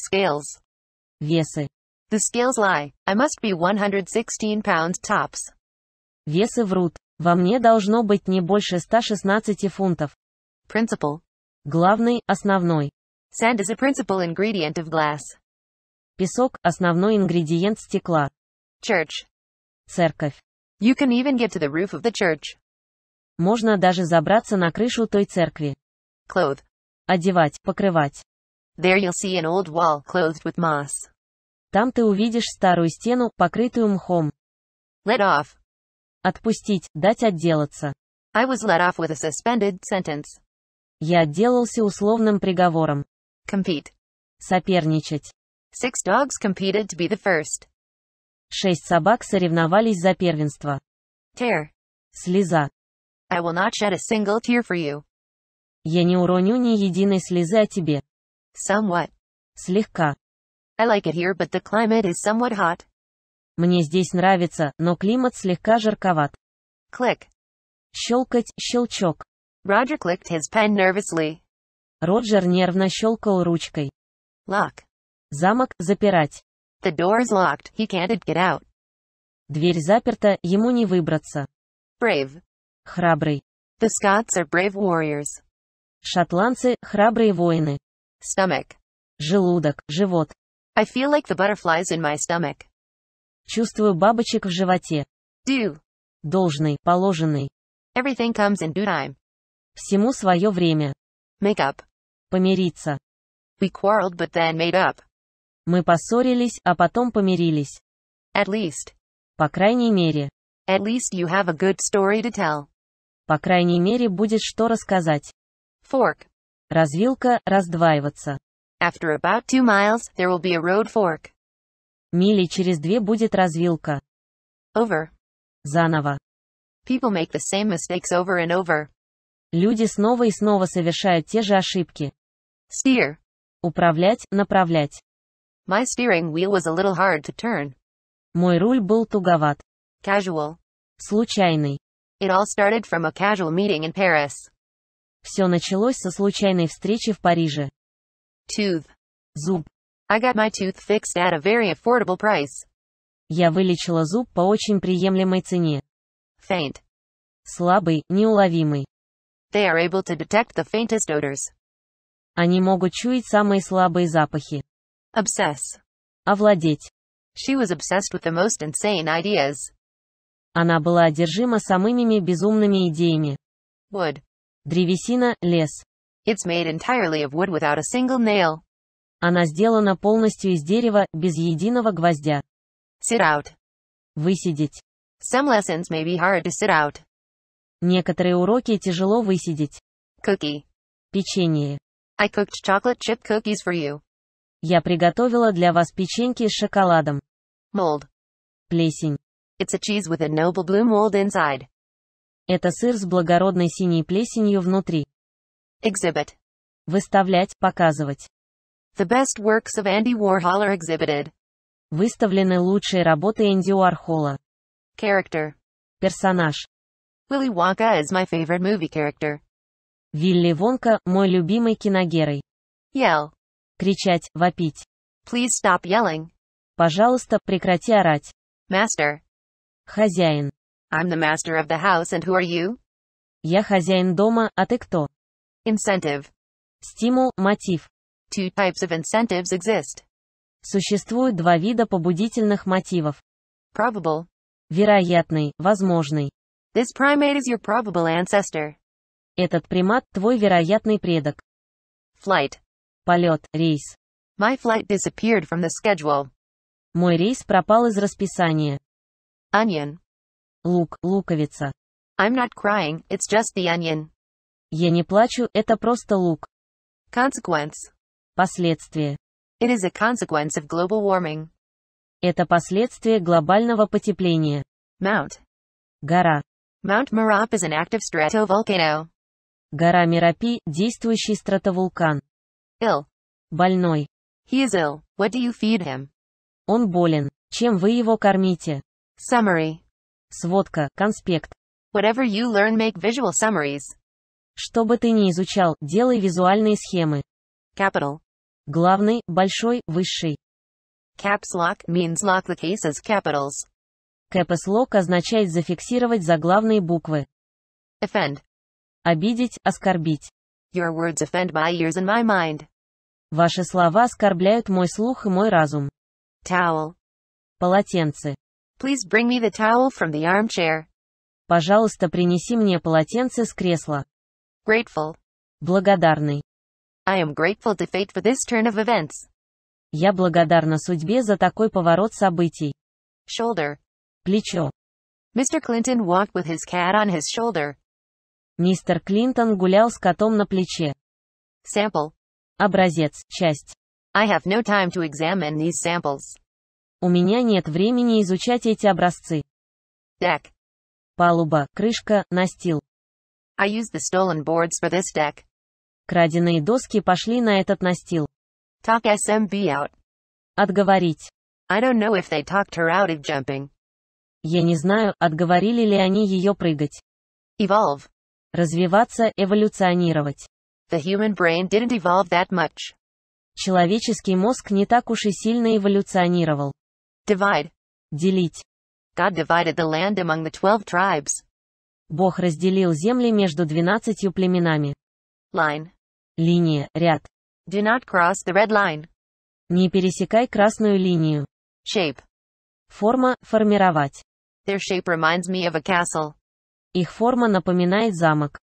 Scales. Весы. The scales lie. I must be 116 pounds tops. Весы врут. Во мне должно быть не больше 116 фунтов. Principle. Главный, основной. Sand is a principal ingredient of glass. Песок – основной ингредиент стекла. Church. Церковь. You can even get to the roof of the church. Можно даже забраться на крышу той церкви. Clothe. Одевать, покрывать. There you'll see an old wall clothed with moss. Там ты увидишь старую стену, покрытую мхом. Let off. Отпустить, дать отделаться. I was let off with a suspended sentence. Я отделался условным приговором. Compete. Соперничать. Six dogs competed to be the first. Шесть собак соревновались за первенство. Tear. Слеза. I will not shed a single tear for you. Я не уроню ни единой слезы о тебе. Somewhat. Слегка. I like it here, but the climate is somewhat hot. Мне здесь нравится, но климат слегка жарковат. Click. Щелкать, щелчок. Roger clicked his pen nervously. Роджер нервно щелкал ручкой. Lock. Замок, запирать. The door is locked, he can't get out. Дверь заперта, ему не выбраться. Brave. Храбрый. The Scots are brave warriors. Шотландцы – храбрые воины. Stomach. Желудок, живот. I feel like the butterflies in my stomach. Чувствую бабочек в животе. Do. Должный, положенный. Everything comes in due time. Всему свое время. Make up. Помириться. We quarreled but then made up. Мы поссорились, а потом помирились. At least. По крайней мере. At least you have a good story to tell. По крайней мере будет что рассказать. Fork. Развилка раздваиваться. After about two miles, there will be a road fork. Мили через две будет развилка. Over. Заново. People make the same mistakes over and over. Люди снова и снова совершают те же ошибки. Steer. Управлять, направлять. My steering wheel was a little hard to turn. Мой руль был туговат. Casual. Случайный. It all started from a casual meeting in Paris. Все началось со случайной встречи в Париже. Tooth. Зуб. I got my tooth fixed at a very affordable price. Я вылечила зуб по очень приемлемой цене. Faint. Слабый, неуловимый. They are able to detect the faintest odors. Они могут чуять самые слабые запахи. Obsess. Овладеть. She was obsessed with the most insane ideas. Она была одержима самыми безумными идеями. Would. Древесина, лес. It's made entirely of wood without a single nail. Она сделана полностью из дерева, без единого гвоздя. Sit out. Высидеть. Some lessons may be hard to sit out. Некоторые уроки тяжело высидеть. Cookie. Печенье. I cooked chocolate chip cookies for you. Я приготовила для вас печеньки с шоколадом. Mold. Плесень. It's a cheese with a noble blue mold inside. Это сыр с благородной синей плесенью внутри. Exhibit. Выставлять, показывать. The best works of Andy Warhol are exhibited. Выставлены лучшие работы Энди Уархола. Character. Персонаж. Willy Wonka is my favorite movie character. Вилли Вонка – мой любимый киногерой. Yell. Кричать, вопить. Please stop yelling. Пожалуйста, прекрати орать. Master. Хозяин. I'm the master of the house and who are you? Я хозяин дома, а ты кто? Incentive. Стимул, мотив. Two types of incentives exist. Существует два вида побудительных мотивов. Probable. Вероятный, возможный. This primate is your probable ancestor. Этот примат – твой вероятный предок. Flight. Полет, рейс. My flight disappeared from the schedule. Мой рейс пропал из расписания. Onion. Лук, луковица. I'm not crying, it's just the onion. Я не плачу, это просто лук. Consequence. Последствие. It is a consequence of global warming. Это последствие глобального потепления. Mount. Гора. Mount Marop is an active stratovolcano. Гора Мерапи – действующий стратовулкан. Ill. Больной. He is ill. What do you feed him? Он болен. Чем вы его кормите? Summary. Сводка, конспект. Whatever you learn make visual summaries. Что бы ты ни изучал, делай визуальные схемы. Capital. Главный, большой, высший. Caps lock means lock the case as capitals. Caps lock означает зафиксировать заглавные буквы. Offend. Обидеть, оскорбить. Your words offend my ears and my mind. Ваши слова оскорбляют мой слух и мой разум. Towel. Полотенце. Please bring me the towel from the armchair. Пожалуйста, принеси мне полотенце с кресла. Grateful. Благодарный. I am grateful to fate for this turn of events. Я благодарна судьбе за такой поворот событий. Shoulder. Плечо. Mr. Clinton walked with his cat on his shoulder. Мистер Клинтон гулял с котом на плече. Sample. Образец, часть. I have no time to examine these samples. У меня нет времени изучать эти образцы. Deck. Палуба, крышка, настил. I used the stolen boards for this deck. Краденные доски пошли на этот настил. Talk SMB out. Отговорить. I don't know if they talked her out of jumping. Я не знаю, отговорили ли они ее прыгать. Evolve. Развиваться, эволюционировать. The human brain didn't evolve that much. Человеческий мозг не так уж и сильно эволюционировал. Divide. Делить. God divided the land among the twelve tribes. Бог разделил земли между двенадцатью племенами. Line. Линия, ряд. Do not cross the red line. Не пересекай красную линию. Shape. Форма, формировать. Their shape reminds me of a castle. Их форма напоминает замок.